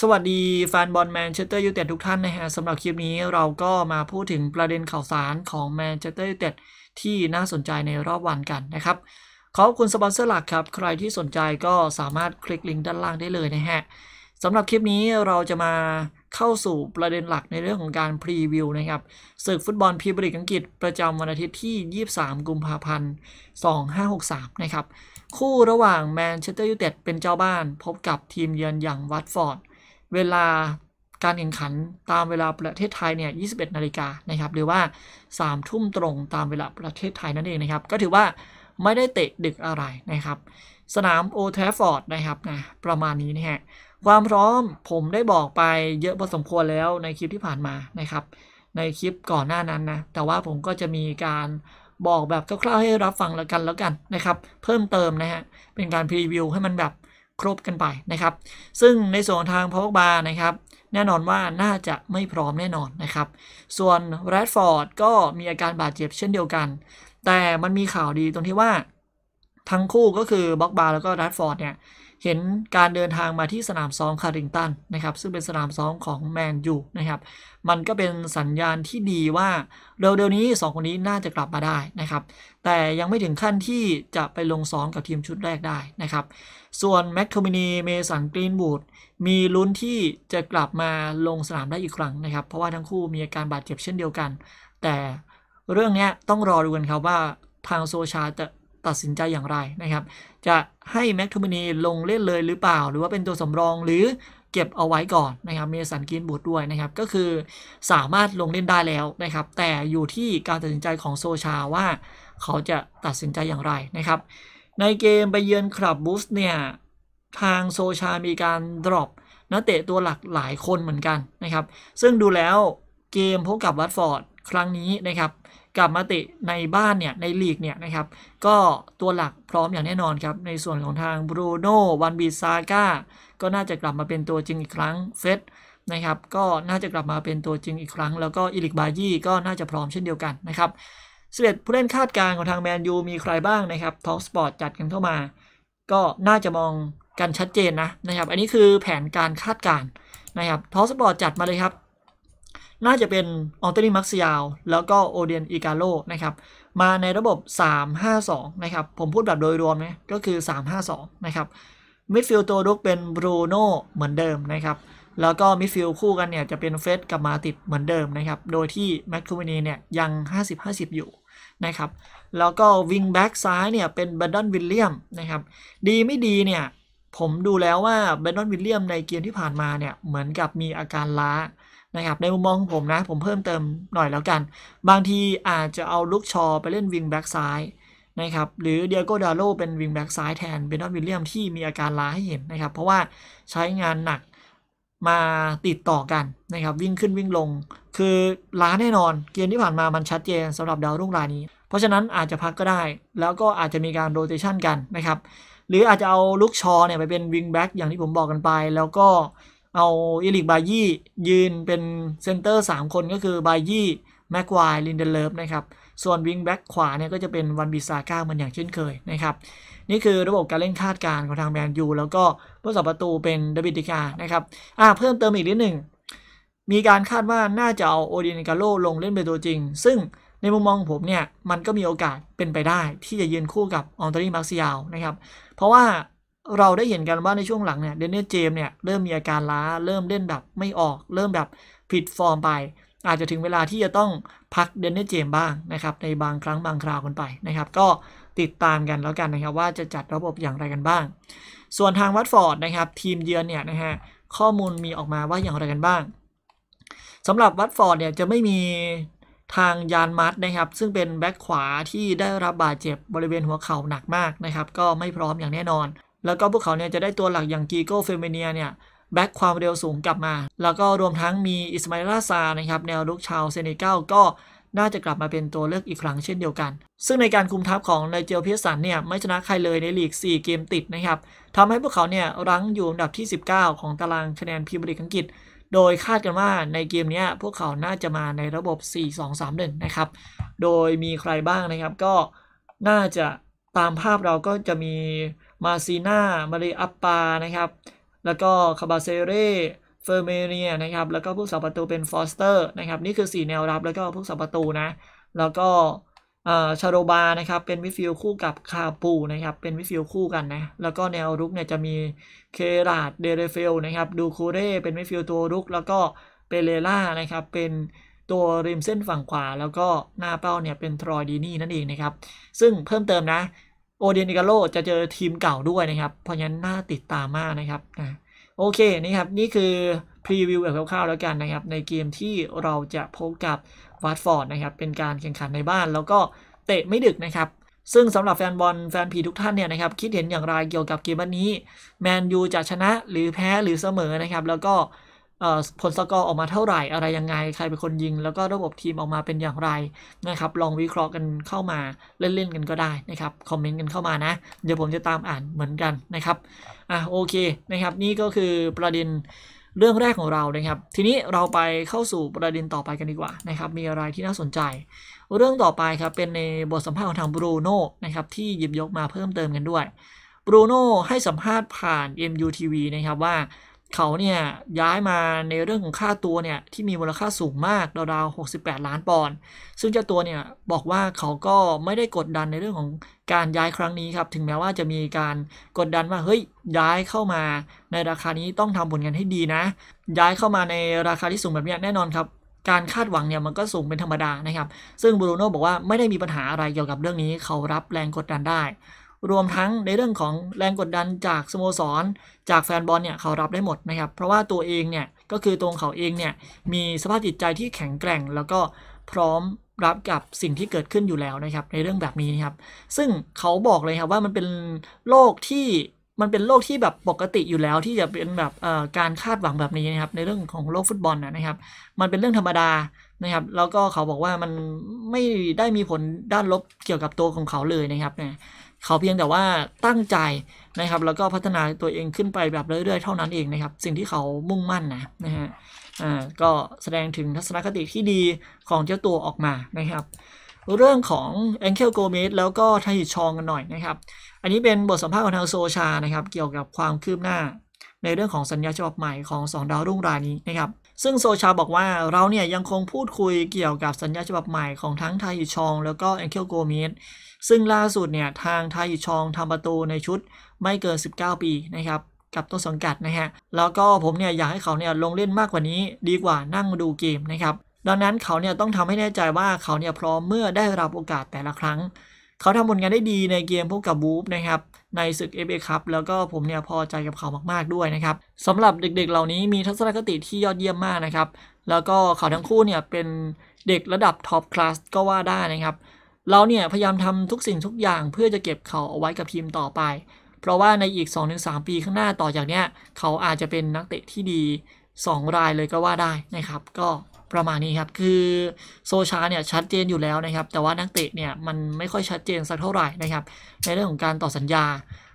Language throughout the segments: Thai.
สวัสดีแฟนบอลแมนเชสเตอร์ยูไนเต็ดทุกท่านนะฮะสำหรับคลิปนี้เราก็มาพูดถึงประเด็นข่าวสารของแมนเชสเตอร์ยูไนเต็ดที่น่าสนใจในรอบวันกันนะครับ ขอบคุณสปอนเซอร์หลักครับ ใครที่สนใจก็สามารถคลิกลิงก์ด้านล่างได้เลยนะฮะสำหรับคลิปนี้เราจะมาเข้าสู่ประเด็นหลักในเรื่องของการพรีวิวนะครับศึกฟุตบอลพรีเมียร์ลีกอังกฤษ ประจำวันอาทิตย์ที่ 23 กุมภาพันธ์2563นะครับคู่ระหว่างแมนเชสเตอร์ยูไนเต็ดเป็นเจ้าบ้านพบกับทีมเยือนอย่างวัตฟอร์ดเวลาการแข่งขันตามเวลาประเทศไทยเนี่ย 21 นาฬิกานะครับ หรือว่า 3 ทุ่มตรงตามเวลาประเทศไทยนั่นเองนะครับ ก็ถือว่าไม่ได้เตะดึกอะไรนะครับ สนามโอเทฟฟอร์ดนะครับนะประมาณนี้นะฮะ ความพร้อมผมได้บอกไปเยอะพอสมควรแล้วในคลิปที่ผ่านมา นะครับ ในคลิปก่อนหน้านั้นนะ แต่ว่าผมก็จะมีการบอกแบบคร่าว ๆ ให้รับฟังแล้วกันแล้วกันนะครับ เพิ่มเติมนะฮะ เป็นการพรีวิวให้มันแบบครบกันไปนะครับ ซึ่งในส่วนทางพาวเวอร์บาร์นะครับแน่นอนว่าน่าจะไม่พร้อมแน่นอนนะครับ ส่วนแรดฟอร์ดก็มีอาการบาดเจ็บเช่นเดียวกัน แต่มันมีข่าวดีตรงที่ว่า ทั้งคู่ก็คือบล็อกบาร์แล้วก็แรดฟอร์ดเนี่ยเห็นการเดินทางมาที่สนามซ้อมคาริงตันนะครับซึ่งเป็นสนามซ้อมของแมนยูนะครับมันก็เป็นสัญญาณที่ดีว่าเร็วๆนี้ 2 คนนี้น่าจะกลับมาได้นะครับแต่ยังไม่ถึงขั้นที่จะไปลงซ้อมกับทีมชุดแรกได้นะครับส่วนแม็กโทมินีเมสันกรีนบูดมีลุ้นที่จะกลับมาลงสนามได้อีกครั้งนะครับ เพราะว่าทั้งคู่มีอาการบาดเจ็บเช่นเดียวกัน แต่เรื่องนี้ต้องรอดูกันครับว่าทางโซชาจะตัดสินใจอย่างไรนะครับ จะให้แม็กทูมินีลงเล่นเลยหรือเปล่า หรือว่าเป็นตัวสำรองหรือเก็บเอาไว้ก่อนนะครับเมสันกินบูดด้วยนะครับก็คือสามารถลงเล่นได้แล้วนะครับ แต่อยู่ที่การตัดสินใจของโซชาว่า เขาจะตัดสินใจอย่างไรนะครับ ในเกมไปเยือนคลับบูสเนี่ยทางโซชามีการดรอปนักเตะตัวหลักหลายคนเหมือนกันนะครับ ซึ่งดูแล้วเกมพบกับวัตฟอร์ดครั้งนี้นะครับกลับมาติในบ้านเนี่ย ในลีกเนี่ยนะครับก็ตัวหลักพร้อมอย่างแน่นอนครับในส่วนของทางบรูโน่วันบีซาก้าก็น่าจะกลับมาเป็นตัวจริงอีกครั้งเฟสนะครับก็น่าจะกลับมาเป็นตัวจริงอีกครั้ง แล้วก็อิลิกบายี่ก็น่าจะพร้อมเช่นเดียวกันนะครับสเสด็ดผู้เล่นคาดการณ์ของทางแมนยูมีใครบ้างนะครับท็อกสปอร์ตจัดกันเข้ามา ก็น่าจะมองกันชัดเจนนะนะครับ อันนี้คือแผนการคาดการณ์นะครับท็อกสปอร์ตจัดมาเลยครับน่าจะเป็นออเตอรี่มักซิยาวแล้วก็โอเดียนอิกาโลนะครับ มาในระบบ 3-5-2 นะครับ ผมพูดแบบโดยรวมนะก็คือ 3-5-2 นะครับมิดฟิลด์ตัวรุกเป็นบรูโน่เหมือนเดิมนะครับแล้วก็มิดฟิลด์คู่กันเนี่ยจะเป็นเฟสกับมาติดเหมือนเดิมนะครับ โดยที่แมคคูมินีเนี่ยยัง 50-50 อยู่นะครับ แล้วก็วิงแบ็กซ้ายเนี่ยเป็นเบดอนวิลเลียมนะครับ ดีไม่ดีเนี่ย ผมดูแล้วว่าเบนดอนวิลเลียมในเกมที่ผ่านมาเนี่ยเหมือนกับมีอาการล้านะครับในมุมมองของผมนะผมเพิ่มเติมหน่อยแล้วกัน บางทีอาจจะเอาลุกชอไปเล่นวิงแบ็กซ้ายนะครับหรือเดียโกดาโลเป็นวิงแบ็กซ้ายแทนเบนนอนวิลเลียมที่มีอาการล้าให้เห็นนะครับ เพราะว่าใช้งานหนักมาติดต่อกันนะครับ วิ่งขึ้นวิ่งลงคือล้าแน่นอนเกมที่ผ่านมามันชัดเจนสำหรับดาวรุ่งรายนี้ เพราะฉะนั้นอาจจะพักก็ได้แล้วก็อาจจะมีการโรเตชันกันนะครับหรืออาจจะเอาลุกชอเนี่ยไปเป็นวิงแบ็กอย่างที่ผมบอกกันไป แล้วก็เอาอิลิกบายี่ยืนเป็นเซนเตอร์3 คนก็คือบายี่แม็กควายลินเดเลฟนะครับ ส่วนวิงแบ็กขวาเนี่ยก็จะเป็นวันบิซาก้ามันอย่างเช่นเคยนะครับ นี่คือระบบการเล่นคาดการณ์ของทางแมนยูแล้วก็ผู้สับประตูเป็นเดบิดิกานะครับอ่าเพิ่มเติมอีกนิดหนึ่งมีการคาดว่าน่าจะเอาโอดินกาโลลงเล่นเป็นตัวจริง ซึ่งในมุมมองผมเนี่ยมันก็มีโอกาสเป็นไปได้ที่จะยืนคู่กับอองตอรี่มาร์ซิยาลนะครับเพราะว่าเราได้เห็นกันว่าในช่วงหลังเนี่ยเดนเนสเจมเนี่ยเริ่มมีอาการล้าเริ่มเล่นแบบไม่ออกเริ่มแบบผิดฟอร์มไป อาจจะถึงเวลาที่จะต้องพักเดนเนสเจมบ้างนะครับ ในบางครั้งบางคราวกันไปนะครับ ก็ติดตามกันแล้วกันนะครับ ว่าจะจัดระบบอย่างไรกันบ้าง ส่วนทางวัตฟอร์ดนะครับทีมเยือนเนี่ยนะฮะข้อมูลมีออกมาว่าอย่างไรกันบ้างสำหรับวัตฟอร์ดเนี่ยจะไม่มีทางยานมัดนะครับ ซึ่งเป็นแบ็คขวาที่ได้รับบาดเจ็บบริเวณหัวเข่าหนักมากนะครับก็ไม่พร้อมอย่างแน่นอนแล้วก็พวกเขาเนี่ยจะได้ตัวหลักอย่างกีโก้เฟเมเนียเนี่ย แบ็กความเร็วสูงกลับมา แล้วก็รวมทั้งมีอิสมาอิลาซานะครับ แนวลุกชาวเซเนกัลก็น่าจะกลับมาเป็นตัวเลือกอีกครั้งเช่นเดียวกัน ซึ่งในการคุมทัพของไนเจลเพียสันเนี่ย ไม่ชนะใครเลยในลีก 4 เกมติดนะครับทำให้พวกเขาเนี่ย รั้งอยู่อันดับที่ 19 ของตารางคะแนนพรีเมียร์ลีกอังกฤษ โดยคาดกันว่าในเกมนี้พวกเขาน่าจะมาในระบบ 4-2-3-1 นะครับ โดยมีใครบ้างนะครับก็น่าจะตามภาพเราก็จะมีมาซีนามาเรอัปปานะครับแล้วก็คาบาเซเร่เฟอร์เมเนียนะครับแล้วก็ผู้สาประตูเป็นฟอสเตอร์นะครับนี่คือ 4 แนวรับแล้วก็ผู้สาประตูนะแล้วก็ชาโรบานะครับเป็นมิฟิลคู่กับคาปูนะครับเป็นมิฟิลคู่กันนะแล้วก็แนวรุกเนี่ยจะมีเคราดเดเรเฟลนะครับดูคูเร่เป็นมิฟิลตัวรุก แล้วก็เปเรล่านะครับเป็นตัวริมเส้นฝั่งขวาแล้วก็หน้าเป้าเนี่ยเป็นทรอยดีนี่นั่นเองนะครับ ซึ่งเพิ่มเติมนะโอเดนิกาโลจะเจอทีมเก่าด้วยนะครับ เพราะฉะนั้นน่าติดตามมากนะครับ โอเค นี่ครับนี่คือ พรีวิวแบบคร่าวๆ แล้วกันนะครับ ในเกมที่เราจะพบกับวัตฟอร์ดนะครับ เป็นการแข่งขันในบ้าน แล้วก็เตะไม่ดึกนะครับ ซึ่งสำหรับแฟนบอลแฟนผีทุกท่านเนี่ยนะครับคิดเห็นอย่างไรเกี่ยวกับเกมวันนี้แมนยูจะชนะหรือแพ้หรือเสมอนะครับแล้วก็ผลสกอร์ออกมาเท่าไหร่อะไรยังไง ใครเป็นคนยิงแล้วก็ระบบทีมออกมาเป็นอย่างไรนะครับ ลองวิเคราะห์กันเข้ามาเล่นๆกันก็ได้นะครับคอมเมนต์กันเข้ามานะเดี๋ยวผมจะตามอ่านเหมือนกันนะครับอ่ะโอเคนะครับ นี่ก็คือประเด็นเรื่องแรกของเรานะครับ ทีนี้เราไปเข้าสู่ประเด็นต่อไปกันดีกว่านะครับมีอะไรที่น่าสนใจ เรื่องต่อไปครับเป็นในบทสัมภาษณ์ของทางบรูโน่นะครับที่หยิบยกมาเพิ่มเติมกันด้วยบรูโน่ให้สัมภาษณ์ผ่าน MUTV นะครับว่าเขาเนี่ยย้ายมาในเรื่องของค่าตัวเนี่ยที่มีมูลค่าสูงมากราวๆ68 ล้านปอนด์ซึ่งเจ้าตัวเนี่ยบอกว่าเขาก็ไม่ได้กดดันในเรื่องของการย้ายครั้งนี้ครับถึงแม้ว่าจะมีการกดดันว่าเฮ้ยย้ายเข้ามา ในราคานี้ต้องทำผลงานให้ดีนะ ย้ายเข้ามาในราคาที่สูงแบบนี้แน่นอนครับการคาดหวังเนี่ยมันก็สูงเป็นธรรมดานะครับ ซึ่งบรูโน่บอกว่าไม่ได้มีปัญหาอะไรเกี่ยวกับเรื่องนี้ เขารับแรงกดดันได้รวมทั้งในเรื่องของแรงกดดันจากสโมสรจากแฟนบอลเนี่ยเขารับได้หมดนะครับ เพราะว่าตัวเองเนี่ยก็คือตัวเขาเองเนี่ยมีสภาพจิตใจที่แข็งแกร่ง แล้วก็พร้อมรับกับสิ่งที่เกิดขึ้นอยู่แล้วนะครับ ในเรื่องแบบนี้นะครับ ซึ่งเขาบอกเลยครับว่ามันเป็นโลกที่มันเป็นโลกที่แบบปกติอยู่แล้ว ที่จะเป็นแบบการคาดหวังแบบนี้นะครับ ในเรื่องของโลกฟุตบอลนะครับ มันเป็นเรื่องธรรมดานะครับ แล้วก็เขาบอกว่ามันไม่ได้มีผลด้านลบเกี่ยวกับตัวของเขาเลยนะครับเนี่ยเขาเพียงแต่ว่าตั้งใจนะครับแล้วก็พัฒนาตัวเองขึ้นไปแบบเรื่อยๆ เท่านั้นเองนะครับสิ่งที่เขามุ่งมั่นนะนะฮะอ่าก็แสดงถึงทัศนคติที่ดีของเจ้าตัวออกมานะครับเรื่องของแองเคิลโกเมสแล้วก็ทาฮิชองกันหน่อยนะครับอันนี้เป็นบทสัมภาษณ์ของทางโซชานะครับเกี่ยวกับความคืบหน้า ในเรื่องของสัญญาฉบับใหม่ของ2ดาวรุ่งรายนี้นะครับ ซึ่งโซชาบอกว่าเราเนี่ยยังคงพูดคุยเกี่ยวกับสัญญาฉบับใหม่ของทั้งทาฮิชองแล้วก็แองเคิลโกเมสซึ่งล่าสุดเนี่ยทางไทยชองทำประตูในชุดไม่เกิน 19 ปีนะครับกับต้นสังกัดนะฮะ แล้วก็ผมเนี่ยอยากให้เขาเนี่ยลงเล่นมากกว่านี้ดีกว่านั่งดูเกมนะครับดังนั้นเขาเนี่ยต้องทำให้แน่ใจว่าเขาเนี่ยพร้อมเมื่อได้รับโอกาสแต่ละครั้ง เขาทำผลงานได้ดีในเกมพบกับบูฟนะครับในศึก FA คับแล้วก็ผมเนี่ยพอใจกับเขามากๆด้วยนะครับสำหรับเด็กๆ เหล่านี้มีทัศนคติที่ยอดเยี่ยมมากนะครับแล้วก็เขาทั้งคู่เนี่ยเป็นเด็กระดับท็อปคลาสก็ว่าได้นะครับเราเนี่ยพยายามทำทุกสิ่งทุกอย่าง เพื่อจะเก็บเขาเอาไว้กับทีมต่อไป เพราะว่าในอีก 2-3 ปีข้างหน้าต่อจากเนี้ย เขาอาจจะเป็นนักเตะที่ดี 2 รายเลยก็ว่าได้นะครับ ก็ประมาณนี้ครับคือโซชาเนี่ยชัดเจนอยู่แล้วนะครับ แต่ว่านักเตะเนี่ยมันไม่ค่อยชัดเจนสักเท่าไหร่นะครับในเรื่องของการต่อสัญญา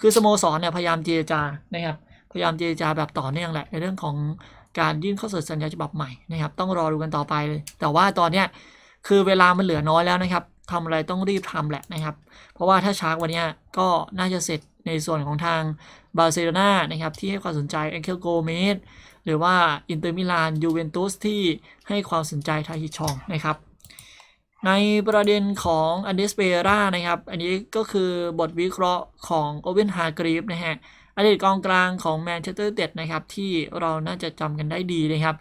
คือสโมสรเนี่ยพยายามเจรจานะครับพยายามเจรจาแบบต่อเนื่องแหละในเรื่องของการยื่นข้อเสนอสัญญาฉบับใหม่นะครับต้องรอดูกันต่อไปแต่ว่าตอนเนี้ยคือเวลามันเหลือน้อยแล้วนะครับทำอะไรต้องรีบทำแหละนะครับ เพราะว่าถ้าช้าวันนี้ก็น่าจะเสร็จในส่วนของทางบาร์เซโลนานะครับที่ให้ความสนใจแองเคิลโกเมสหรือว่าอินเตอร์มิลานยูเวนตุสที่ให้ความสนใจทาฮิชองนะครับ ในประเด็นของอันเดสเปรานะครับ อันนี้ก็คือบทวิเคราะห์ของโอเวนฮากรีฟนะฮะอดีตกองกลางของแมนเชสเตอร์เต็ดนะครับที่เราน่าจะจำกันได้ดีนะครับ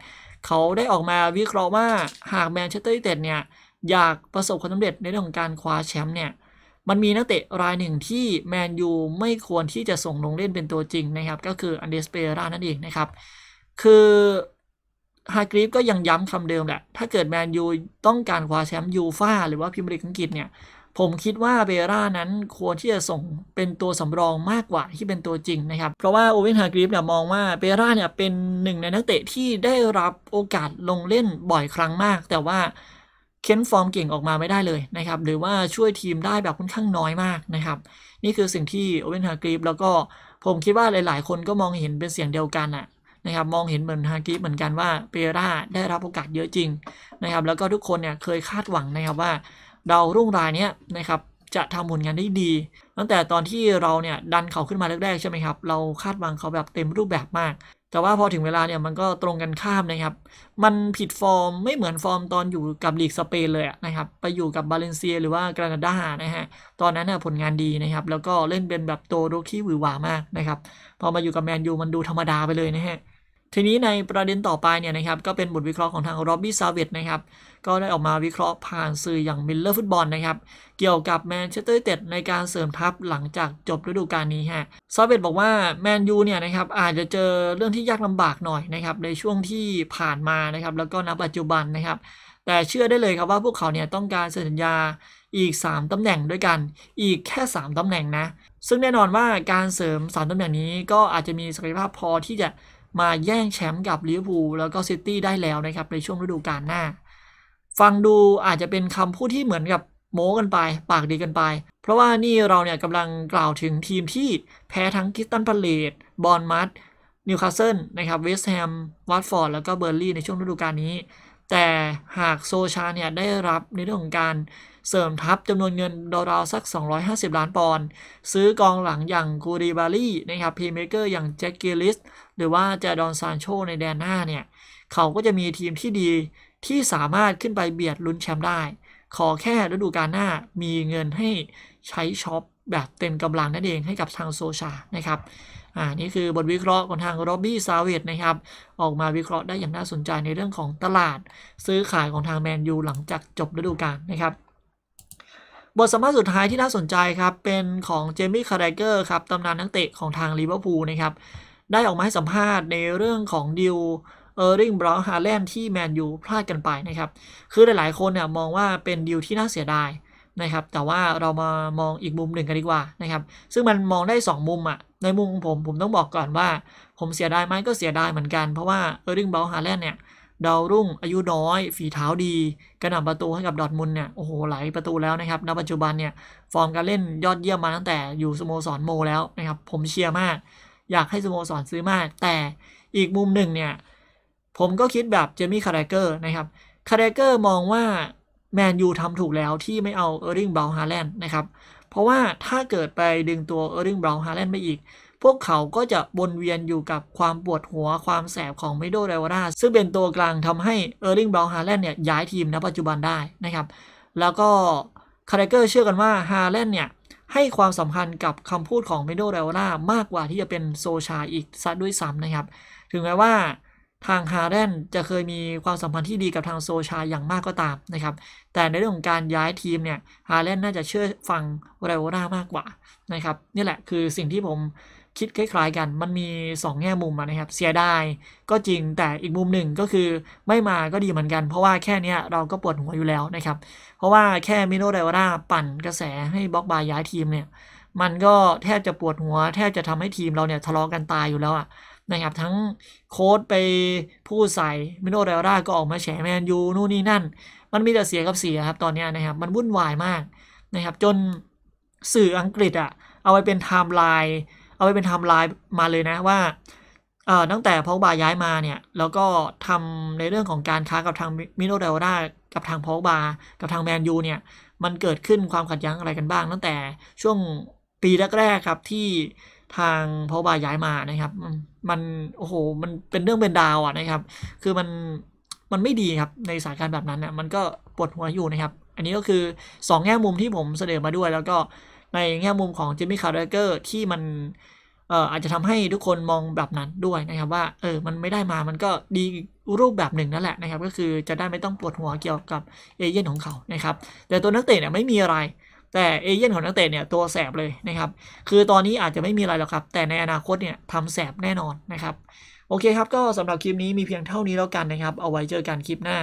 เขาได้ออกมาวิเคราะห์ว่าหากแมนเชสเตอร์เต็ดเนี่ยอยากประสบความสำเร็จในเรื่องของการคว้าแชมป์เนี่ย มันมีนักเตะรายหนึ่งที่แมนยูไม่ควรที่จะส่งลงเล่นเป็นตัวจริงนะครับ ก็คืออันเดสเปรานั่นเองนะครับ คือฮากรีฟก็ยังย้ำคำเดิมแหละ ถ้าเกิดแมนยูต้องการคว้าแชมป์ยูฟ่าหรือว่าพิมพ์ลีกอังกฤษเนี่ย ผมคิดว่าเบรานั้นควรที่จะส่งเป็นตัวสำรองมากกว่าที่เป็นตัวจริงนะครับ เพราะว่าโอเวนฮากรีฟเนี่ยมองว่าเบราเนี่ยเป็นหนึ่งในนักเตะที่ได้รับโอกาสลงเล่นบ่อยครั้งมาก แต่ว่าเค้นฟอร์มเก่งออกมาไม่ได้เลยนะครับหรือว่าช่วยทีมได้แบบค่อนข้างน้อยมากนะครับนี่คือสิ่งที่โอเวนฮากรีฟแล้วก็ผมคิดว่าหลายๆคนก็มองเห็นเป็นเสียงเดียวกันอะนะครับมองเห็นเหมือนฮากิเหมือนกันว่าเปร่าได้รับโอกาสเยอะจริงนะครับแล้วก็ทุกคนเนี่ยเคยคาดหวังนะครับว่าดาวรุ่งรายเนี้ยนะครับจะทำผลงานได้ดี ตั้งแต่ตอนที่เราเนี่ยดันเขาขึ้นมาแรกๆใช่ไหมครับเราคาดหวังเขาแบบเต็มรูปแบบมากแต่ว่าพอถึงเวลาเนี่ยมันก็ตรงกันข้ามนะครับ มันผิดฟอร์มไม่เหมือนฟอร์มตอนอยู่กับลีกสเปนเลยนะครับ ไปอยู่กับบาเลนเซียหรือว่ากรานาดานะฮะ ตอนนั้นน่ผลงานดีนะครับ แล้วก็เล่นเป็นแบบโตโรคี้หวือหวามากนะครับ พอมาอยู่กับแมนยูมันดูธรรมดาไปเลยนะฮะทีนี้ในประเด็นต่อไปเนี่ยนะครับก็เป็นบทวิเคราะห์ของทางโรบบี้ซาเวตนะครับ ก็ได้ออกมาวิเคราะห์ผ่านสื่ออย่างมิลเลอร์ฟุตบอลนะครับ เกี่ยวกับแมนเชสเตอร์เต็ดในการเสริมทัพหลังจากจบฤดูกาลนี้ฮะซาเวตบอกว่าแมนยูเนี่ยนะครับ อาจจะเจอเรื่องที่ยากลำบากหน่อยนะครับ ในช่วงที่ผ่านมานะครับ แล้วก็ณปัจจุบันนะครับ แต่เชื่อได้เลยครับว่าพวกเขาเนี่ยต้องการเซ็นสัญญาอีก 3ตำแหน่งด้วยกันอีกแค่3ตำแหน่งนะ ซึ่งแน่นอนว่าการเสริม3ตำแหน่งนี้ก็อาจจะมีศักยภาพพอที่จะมาแย่งแชมป์กับลิเวอร์พูลแล้วก็ซิตี้ได้แล้วนะครับในช่วงฤดูกาลหน้า ฟังดูอาจจะเป็นคำพูดที่เหมือนกับโม้กันไป ปากดีกันไป เพราะว่านี่เราเนี่ยกำลังกล่าวถึงทีมที่แพ้ทั้งกิสตันพาเลตบอนมัตนิวคาสเซิลนะครับ เวสต์แฮม วัตฟอร์ดแล้วก็เบอร์ลี่ในช่วงฤดูกาลนี้ แต่หากโซชาเนี่ยได้รับในเรื่องของการเสริมทัพจำนวนเงินราวๆสัก 250 ล้านปอนด์ซื้อกองหลังอย่างกูรีบารี่นะครับพีเมเกอร์อย่างแจ็คเกลิสหรือว่าจะดอนซานโชในแดนหน้าเนี่ย เขาก็จะมีทีมที่ดีที่สามารถขึ้นไปเบียดลุ้นแชมป์ได้ ขอแค่ฤดูกาลหน้ามีเงินให้ใช้ช็อป แบบเต็มกำลังนั่นเองให้กับทางโซชานะครับอ่านี่คือบทวิเคราะห์ของทางโรบบี้ซาเวตนะครับออกมาวิเคราะห์ได้อย่างน่าสนใจในเรื่องของตลาดซื้อขายของทางแมนยูหลังจากจบฤดูกาลนะครับ บทสัมภาษณ์สุดท้ายที่น่าสนใจครับเป็นของเจมี่คาร์เกอร์ครับตำนานนักเตะของทางลิเวอร์พูลนะครับได้ออกมาให้สัมภาษณ์ในเรื่องของดิวเออร์ริงบราวน์ฮาแลนที่แมนยูพลาดกันไปนะครับ คือหลาย ๆคนเนี่ยมองว่าเป็นดิวที่น่าเสียดายนะครับแต่ว่าเรามามองอีกมุมหนึ่งกันดีกว่านะครับซึ่งมันมองได้ 2 มุมอะ่ะในมุมของผมผมต้องบอกก่อนว่า ผมเสียดายไหมก็เสียดายเหมือนกัน เพราะว่าเออร์ริงบราวน์ฮาแลนเนี่ยดาวรุ่งอายุน้อย ฝีเท้าดีกระหน่ำประตูให้กับดอทมุลเนี่ยโอ้โหหลายประตูแล้วนะครับณปัจจุบันเนี่ยฟอร์มการเล่นยอดเยี่ยมมาตั้งแต่อยู่สโมสรโมแล้วนะครับผมเชียร์มากอยากให้สโมสรซื้อมาก แต่อีกมุมหนึ่งเนี่ย ผมก็คิดแบบเจมี่คาร์เกอร์นะครับคาร์เกอร์มองว่า แมนยูทำถูกแล้วที่ไม่เอาเออร์ริงเบลฮาแลนด์นะครับเพราะว่าถ้าเกิดไปดึงตัวเออร์ริงเบลฮาแลนด์ไปอีก พวกเขาก็จะวนเวียนอยู่กับความปวดหัวความแสบของเมโดเรวาราซึ่งเป็นตัวกลางทำให้เออร์ริงเบลฮาแลนด์เนี่ยย้ายทีมณปัจจุบันได้นะครับแล้วก็คาร์เกอร์เชื่อกันว่าฮาแลนด์เนี่ยให้ความสำคัญกับคำพูดของเมโดเรลล่ามากกว่าที่จะเป็นโซชาอีกซัดด้วยซ้ำนะครับถึงแม้ว่าทางฮาเดนจะเคยมีความสัมพันธ์ที่ดีกับทางโซชาอย่างมากก็ตามนะครับแต่ในเรื่องของการย้ายทีมเนี่ยฮาเดนน่าจะเชื่อฟังเรโอ่ามากกว่านะครับนี่แหละคือสิ่งที่ผมคิดคล้าย ๆ กันมันมี 2 แง่มุมนะครับ เสียดายก็จริง แต่อีกมุมหนึ่งก็คือไม่มาก็ดีเหมือนกัน เพราะว่าแค่นี้เราก็ปวดหัวอยู่แล้วนะครับ เพราะว่าแค่มิโนไดวาร่าปั่นกระแสให้บล็อกบายย้ายทีมเนี่ย มันก็แทบจะปวดหัว แทบจะทำให้ทีมเราเนี่ยทะเลาะกันตายอยู่แล้วอะนะครับ ทั้งโค้ดไปพูดใส่ มิโนไดวาร่าก็ออกมาแฉแมนยูนู่นนี่นั่น มันมีแต่เสียกับเสียครับตอนนี้นะครับ มันวุ่นวายมากนะครับ จนสื่ออังกฤษอะเอาไว้เป็นไทม์ไลน์เอาไปเป็นไทม์ไลน์มาเลยนะว่าตั้งแต่พอกบาย้ายมาเนี่ย แล้วก็ทำในเรื่องของการค้ากับทางมิโนเดลรากับทางพอกบากับทางแมนยูเนี่ย มันเกิดขึ้นความขัดแย้งอะไรกันบ้าง ตั้งแต่ช่วงปีแรกๆครับที่ทางพอกบาย้ายมานะครับมันโอ้โหมันเป็นเรื่องเป็นดาวอ่ะนะครับ คือมันมันไม่ดีครับในสายการแบบนั้นเนี่ยมันก็ปวดหัวอยู่นะครับ อันนี้ก็คือ 2แง่มุมที่ผมเสนอมาด้วย แล้วก็ในแง่มุมของจิมมี่คาร์เดเกอร์ที่มันเอ่ออาจจะทำให้ทุกคนมองแบบนั้นด้วยนะครับ ว่าเออมันไม่ได้มามันก็ดีรูปแบบหนึ่งนั่นแหละนะครับ ก็คือจะได้ไม่ต้องปวดหัวเกี่ยวกับเอเย่นของเขานะครับ แต่ตัวนักเตะเนี่ยไม่มีอะไร แต่เอเย่นของนักเตะเนี่ยตัวแสบเลยนะครับ คือตอนนี้อาจจะไม่มีอะไรหรอกครับ แต่ในอนาคตเนี่ยทำแสบแน่นอนนะครับ โอเคครับก็สำหรับคลิปนี้มีเพียงเท่านี้แล้วกันนะครับ เอาไว้เจอกันคลิปหน้า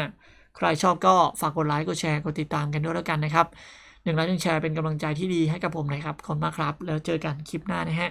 ใครชอบก็ฝากกดไลค์กดแชร์กดติดตามกันด้วยแล้วกันนะครับหนึ่งไลค์ึงแชร์เป็นกำลังใจที่ดีให้กับผมนะครับ ขอบคุณมากครับ แล้วเจอกันคลิปหน้านะฮะ